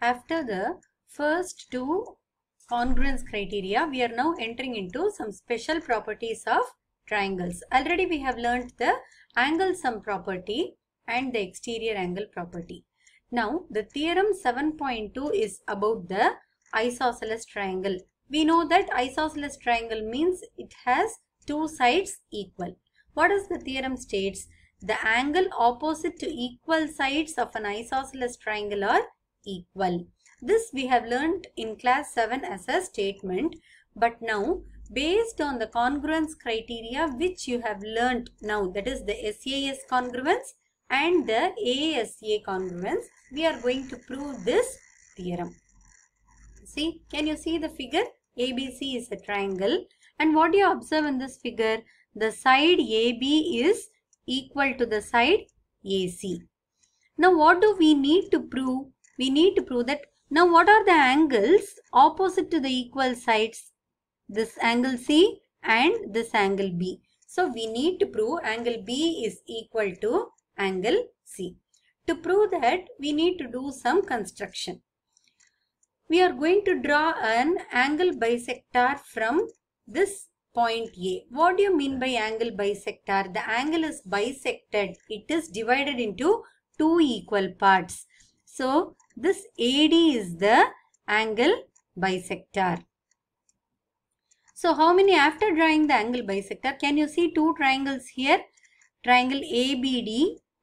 after the first two congruence criteria, we are now entering into some special properties of triangles. Already we have learnt the angle sum property and the exterior angle property. Now, the theorem 7.2 is about the isosceles triangle. We know that isosceles triangle means it has two sides equal. What does the theorem states? The angle opposite to equal sides of an isosceles triangle are equal. This we have learnt in class 7 as a statement but now based on the congruence criteria which you have learnt now that is the SAS congruence and the ASA congruence we are going to prove this theorem. See can you see the figure ABC is a triangle and what do you observe in this figure the side AB is equal to the side AC. Now what do we need to prove we need to prove that now what are the angles opposite to the equal sides? This angle C and this angle B. So we need to prove angle B is equal to angle C. To prove that we need to do some construction. We are going to draw an angle bisector from this point A. What do you mean by angle bisector? The angle is bisected. It is divided into two equal parts. So, this AD is the angle bisector. So, how many after drawing the angle bisector? Can you see two triangles here? Triangle ABD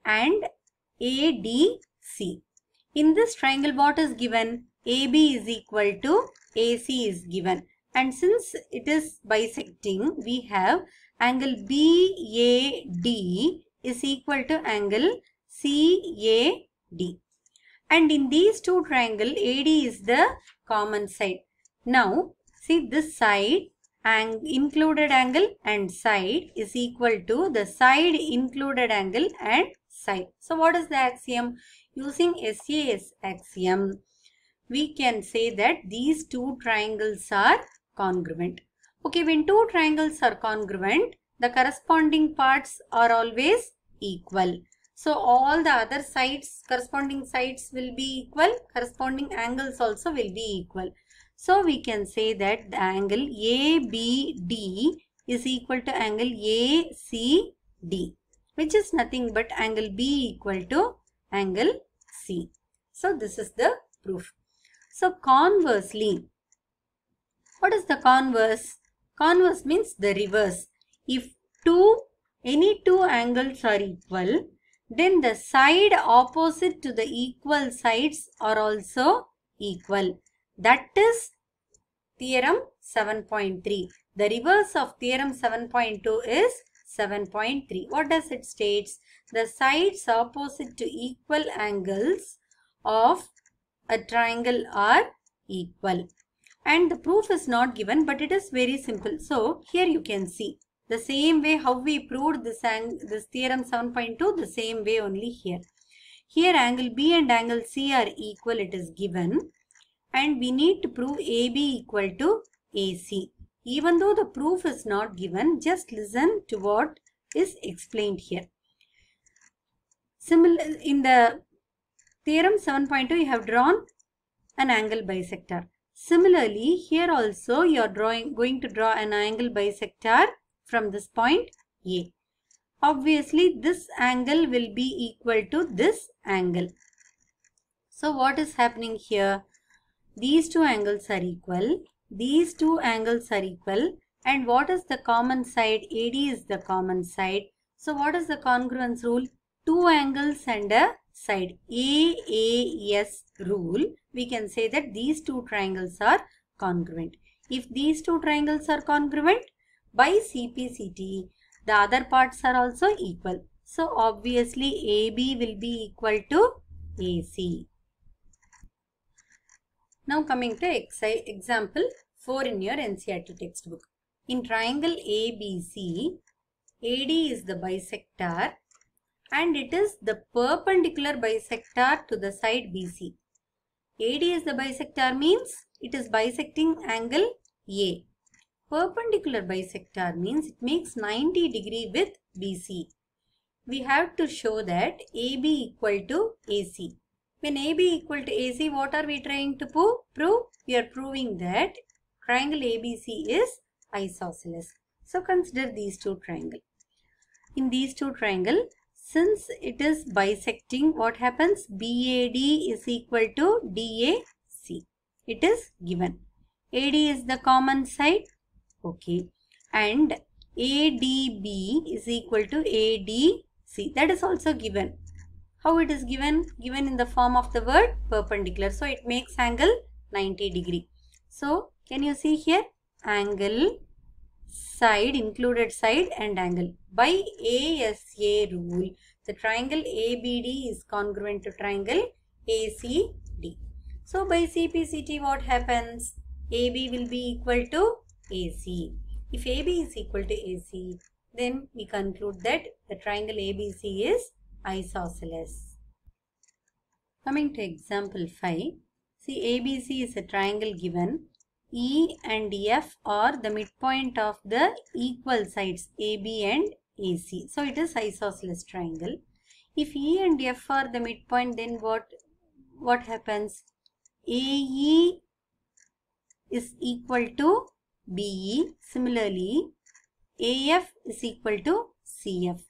and ADC. In this triangle, what is given? AB is equal to AC is given. And since it is bisecting, we have angle BAD is equal to angle CAD and in these two triangle AD is the common side. Now see this side and included angle and side is equal to the side included angle and side. So what is the axiom? Using SAS axiom we can say that these two triangles are congruent. Okay when two triangles are congruent the corresponding parts are always equal. So all the other sides, corresponding sides will be equal, corresponding angles also will be equal. So we can say that the angle ABD is equal to angle ACD which is nothing but angle B equal to angle C. So this is the proof. So conversely, what is the converse? Converse means the reverse. If two, any two angles are equal, then the side opposite to the equal sides are also equal. That is theorem 7.3. The reverse of theorem 7.2 is 7.3. What does it states? The sides opposite to equal angles of a triangle are equal. And the proof is not given but it is very simple. So here you can see the same way how we proved this, this theorem 7.2, the same way only here. Here angle B and angle C are equal, it is given. And we need to prove AB equal to AC. Even though the proof is not given, just listen to what is explained here. Similar in the theorem 7.2, you have drawn an angle bisector. Similarly, here also you are drawing, going to draw an angle bisector from this point A. Obviously, this angle will be equal to this angle. So, what is happening here? These two angles are equal. These two angles are equal. And what is the common side? AD is the common side. So, what is the congruence rule? Two angles and a side AAS rule. We can say that these two triangles are congruent. If these two triangles are congruent, by CPCT. The other parts are also equal. So obviously AB will be equal to AC. Now coming to example 4 in your NCRT textbook. In triangle ABC, AD is the bisector and it is the perpendicular bisector to the side BC. AD is the bisector means it is bisecting angle A. Perpendicular bisector means it makes 90 degree with BC. We have to show that AB equal to AC. When AB equal to AC, what are we trying to prove? We are proving that triangle ABC is isosceles. So consider these two triangle. In these two triangle, since it is bisecting, what happens? BAD is equal to DAC. It is given. AD is the common side. Okay. And ADB is equal to ADC. That is also given. How it is given? Given in the form of the word perpendicular. So it makes angle 90 degree. So can you see here? Angle, side, included side and angle. By ASA rule, the triangle ABD is congruent to triangle ACD. So by CPCT what happens? AB will be equal to AC. If AB is equal to AC, then we conclude that the triangle ABC is isosceles. Coming to example 5, see ABC is a triangle given. E and F are the midpoint of the equal sides AB and AC. So it is isosceles triangle. If E and F are the midpoint then what, what happens? AE is equal to BE. Similarly, AF is equal to CF.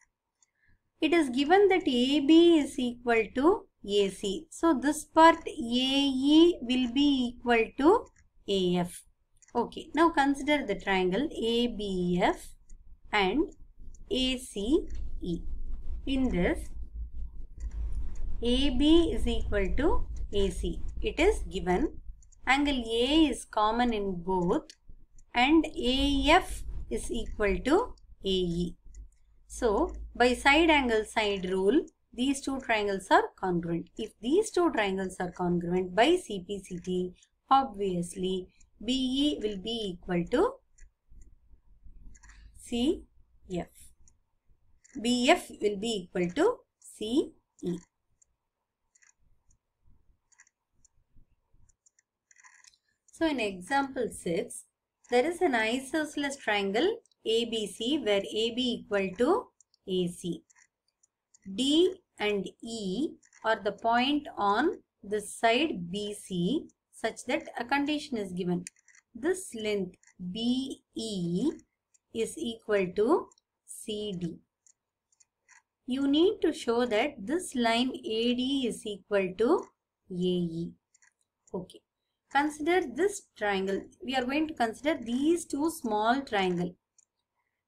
It is given that AB is equal to AC. So this part AE will be equal to AF. Okay, now consider the triangle ABF and ACE. In this, AB is equal to AC. It is given. Angle A is common in both and AF is equal to AE. So, by side angle side rule, these two triangles are congruent. If these two triangles are congruent by CPCT, obviously BE will be equal to CF. BF will be equal to CE. So in example 6, there is an isosceles triangle ABC where AB equal to AC. D and E are the point on the side BC such that a condition is given. This length BE is equal to CD. You need to show that this line AD is equal to AE. Okay. Consider this triangle. We are going to consider these two small triangle.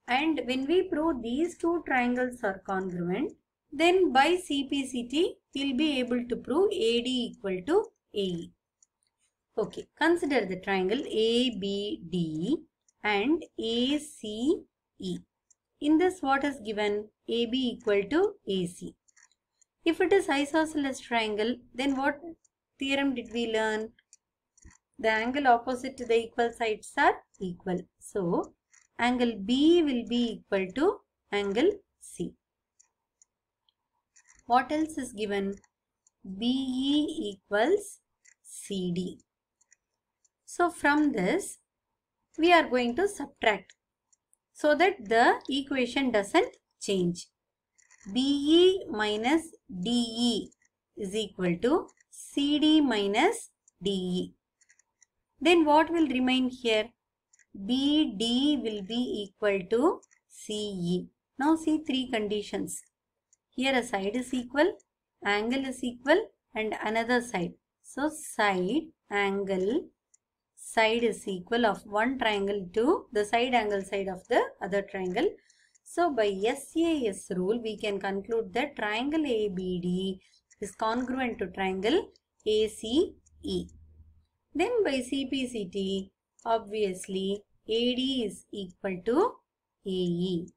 And when we prove these two triangles are congruent, then by CPCT, we'll be able to prove AD equal to AE. Okay, consider the triangle ABD and ACE. In this, what is given? AB equal to AC. If it is isosceles triangle, then what theorem did we learn? the angle opposite to the equal sides are equal. So, angle B will be equal to angle C. What else is given? BE equals CD. So, from this, we are going to subtract so that the equation doesn't change. BE minus DE is equal to CD minus DE. Then what will remain here? BD will be equal to CE. Now see three conditions. Here a side is equal, angle is equal and another side. So side, angle, side is equal of one triangle to the side angle side of the other triangle. So by SAS rule we can conclude that triangle ABD is congruent to triangle ACE. Then by CPCT, obviously AD is equal to AE.